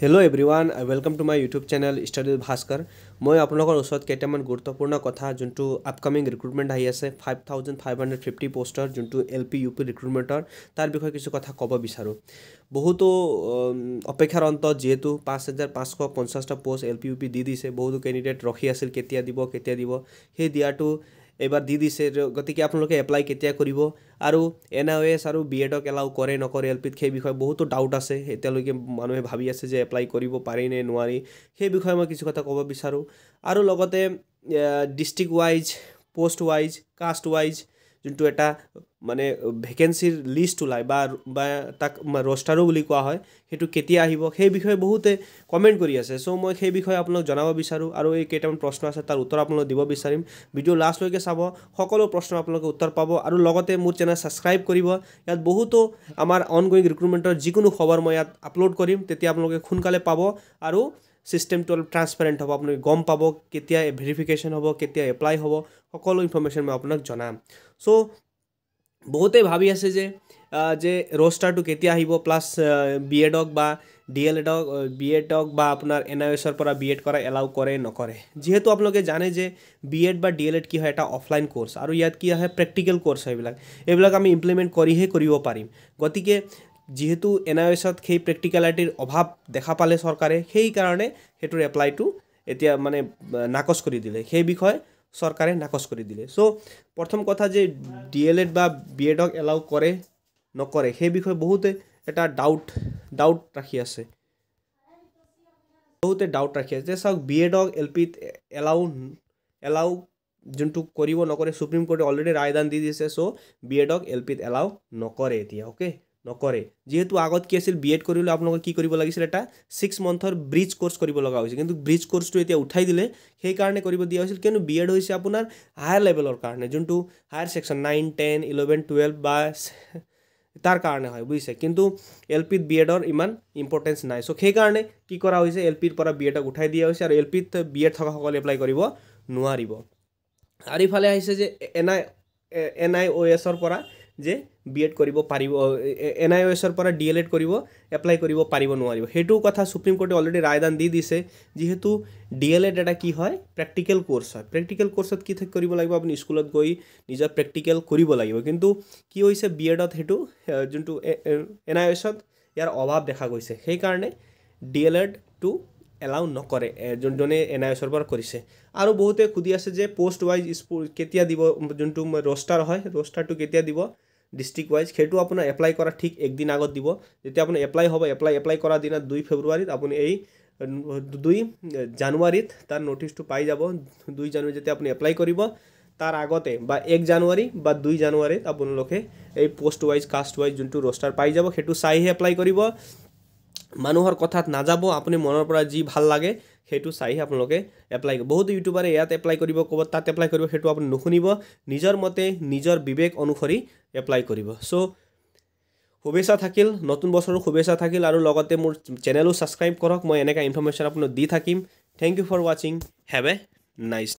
hello' everyone welcome to my YouTube channel ষ্টাডিউল ভাস্কৰ মই আপোনালোকৰ ওচৰত কেইটামান গুৰুত্বপূৰ্ণ কথা যোনটো আপকামিং ৰিক্ৰুটমেণ্ট আহি আছে five thousand five hundred fifty পষ্টৰ যোনটো এল পি ইউ পি ৰিক্ৰুটমেণ্টৰ তাৰ বিষয়ে কিছু কথা ক'ব বিচাৰোঁ বহুতো অপেক্ষাৰ অন্ত যিহেতু পাঁচ হাজাৰ পাঁচশ পঞ্চাছটা post L P U P দি দিছে বহুতো কেণ্ডিডেট ৰখি আছিল কেতিয়া দিব কেতিয়া দিব সেই দিয়াটো এইবাৰ দি দিছে গতিকে আপোনালোকে এপ্লাই কেতিয়া কৰিব আৰু এন আই এছ আৰু বি এডক এলাউ কৰে নকৰে এল পিত সেই বিষয়ে বহুতো ডাউট আছে এতিয়ালৈকে মানুহে ভাবি আছে যে এপ্লাই কৰিব পাৰি নে নোৱাৰি সেই বিষয়ে মই কিছু কথা ক'ব বিচাৰোঁ আৰু লগতে district wise post wise caste wise যোনটো এটা মানে ভেকেঞ্চিৰ লিষ্ট ওলায় বা বা তাক ৰষ্টাৰো বুলি কোৱা হয় সেইটো কেতিয়া আহিব সেই বিষয়ে বহুতে কমেণ্ট কৰি আছে চ' মই সেই বিষয়ে আপোনালোক জনাব বিচাৰোঁ আৰু এই কেইটামান প্ৰশ্ন আছে তাৰ উত্তৰ আপোনালোকক দিব বিচাৰিম ভিডিঅ' লাষ্টলৈকে চাব সকলো প্ৰশ্ন আপোনালোকে উত্তৰ পাব আৰু লগতে মোৰ চেনেল ছাবস্ক্ৰাইব কৰিব ইয়াত বহুতো আমাৰ অনগয়িং ৰিক্ৰুটমেণ্টৰ যিকোনো খবৰ মই ইয়াত আপলোড কৰিম তেতিয়া আপোনালোকে সোনকালে পাব আৰু চিষ্টেমটো অলপ ট্ৰান্সপেৰেণ্ট হ'ব আপুনি গম পাব কেতিয়া ভেৰিফিকেশ্যন হ'ব কেতিয়া এপ্লাই হ'ব সকলো ইনফৰ্মেশ্যন মই আপোনাক জনাম চ' বহুতে ভাবি আছে যে যে ৰষ্টাৰটো কেতিয়া আহিব প্লাছ বি এড হওক বা ডি এল এড হওক বি এড হওক বা আপোনাৰ এন আই এছৰ পৰা বি এড কৰা এলাউ কৰে নকৰে যিহেতু আপোনালোকে জানে যে বি এড বা ডি এল এড কি হয় এটা অফলাইন কৰ্চ আৰু ইয়াত কি আহে প্ৰেক্টিকেল কৰ্চ হয় এইবিলাক এইবিলাক আমি ইমপ্লিমেণ্ট কৰিহে কৰিব পাৰিম গতিকে যিহেতু এন আই এছত সেই প্ৰেক্টিকেলিটিৰ অভাৱ দেখা পালে চৰকাৰে সেইকাৰণে সেইটোৰ এপ্লাইটো এতিয়া মানে নাকচ কৰি দিলে সেই বিষয়ে চৰকাৰে নাকচ কৰি দিলে চ' প্ৰথম কথা যে ডি এল এড বা বি এডক এলাউ কৰে নকৰে সেই বিষয়ে বহুতে এটা ডাউট ডাউট ৰাখি আছে বহুতে ডাউট ৰাখি আছে যে চাওক বি এডক এল পিত এলাউ এলাউ যোনটো কৰিব নকৰে চুপ্ৰিম কোৰ্টে অলৰেডি ৰায়দান দি দিছে চ' বি এডক এল পিত এলাউ নকৰে এতিয়া অ'কে নকৰে যিহেতু আগত কি আছিল বি এড কৰিলে আপোনালোকে কি কৰিব লাগিছিল এটা ছিক্স মন্থৰ ব্ৰিজ কৰ্চ কৰিব লগা হৈছিল কিন্তু ব্ৰিজ কৰ্চটো এতিয়া উঠাই দিলে সেইকাৰণে কৰিব দিয়া হৈছিল কিয়নো বি এড হৈছে আপোনাৰ হায়াৰ লেভেলৰ কাৰণে যোনটো higher section nine ten eleven twelve বা তাৰ কাৰণে হয় বুজিছে কিন্তু এল পিত বি এডৰ ইমান ইম্পৰ্টেঞ্চ নাই চ' সেইকাৰণে কি কৰা হৈছে এল পিৰ পৰা বি এডক উঠাই দিয়া হৈছে আৰু এল পিত বি এড থকাসকলে এপ্লাই কৰিব নোৱাৰিব আৰু ইফালে আহিছে যে এন আই এন আই অ' এছৰ পৰা যে বি এড কৰিব পাৰিব এন আই এছৰ পৰা ডি এল এড কৰিব এপ্লাই কৰিব পাৰিব নোৱাৰিব সেইটো কথা সুপ্ৰিম কোৰ্টে অলৰেডি ৰায়দান দি দিছে যিহেতু ডি এল এড এটা কি হয় প্ৰেক্টিকেল কোৰ্চ হয় প্ৰেক্টিকেল কোৰ্চত কি কৰিব লাগিব আপুনি স্কুলত গৈ নিজৰ প্ৰেক্টিকেল কৰিব লাগিব কিন্তু কি হৈছে বি এডত সেইটো যোনটো এন আই এছত ইয়াৰ অভাৱ দেখা গৈছে সেইকাৰণে ডি এল এড এলাউ নকৰে যোনজনে এন আই এছৰ পৰা কৰিছে আৰু বহুতে সুধি আছে যে প'ষ্ট ৱাইজ কেতিয়া দিব যোনটো ৰোষ্টাৰ হয় ৰোষ্টাৰটো কেতিয়া দিব ডিষ্ট্ৰিক্ট ৱাইজ সেইটো আপোনাৰ এপ্লাই কৰা ঠিক একদিন আগত দিব যেতিয়া আপুনি এপ্লাই হ'ব এপ্লাই এপ্লাই কৰা দিনা দুই ফেব্ৰুৱাৰীত আপুনি এই দুই জানুৱাৰীত তাৰ ন'টিছটো পাই যাব দুই জানুৱাৰী যেতিয়া আপুনি এপ্লাই কৰিব তাৰ আগতে বা এক জানুৱাৰী বা দুই জানুৱাৰীত আপোনালোকে এই প'ষ্ট ৱাইজ কাষ্ট ৱাইজ যোনটো ৰোষ্টাৰ পাই যাব সেইটো চাইহে এপ্লাই কৰিব মানুহৰ কথাত নাযাব আপুনি মনৰ পৰা যি ভাল লাগে সেইটো চাইহে আপোনালোকে এপ্লাই কৰিব বহুতো ইউটিউবাৰে ইয়াত এপ্লাই কৰিব ক'ব তাত এপ্লাই কৰিব সেইটো আপুনি নুশুনিব নিজৰ মতে নিজৰ বিবেক অনুসৰি এপ্লাই কৰিব চ' শুভেচ্ছা থাকিল নতুন বছৰৰ শুভেচ্ছা থাকিল আৰু লগতে মোৰ চেনেলো ছাবস্ক্ৰাইব কৰক মই এনেকুৱা ইনফৰমেশ্যন আপোনাক দি থাকিম থেংক ইউ ফৰ ৱাচিং হেভ এ নাইচ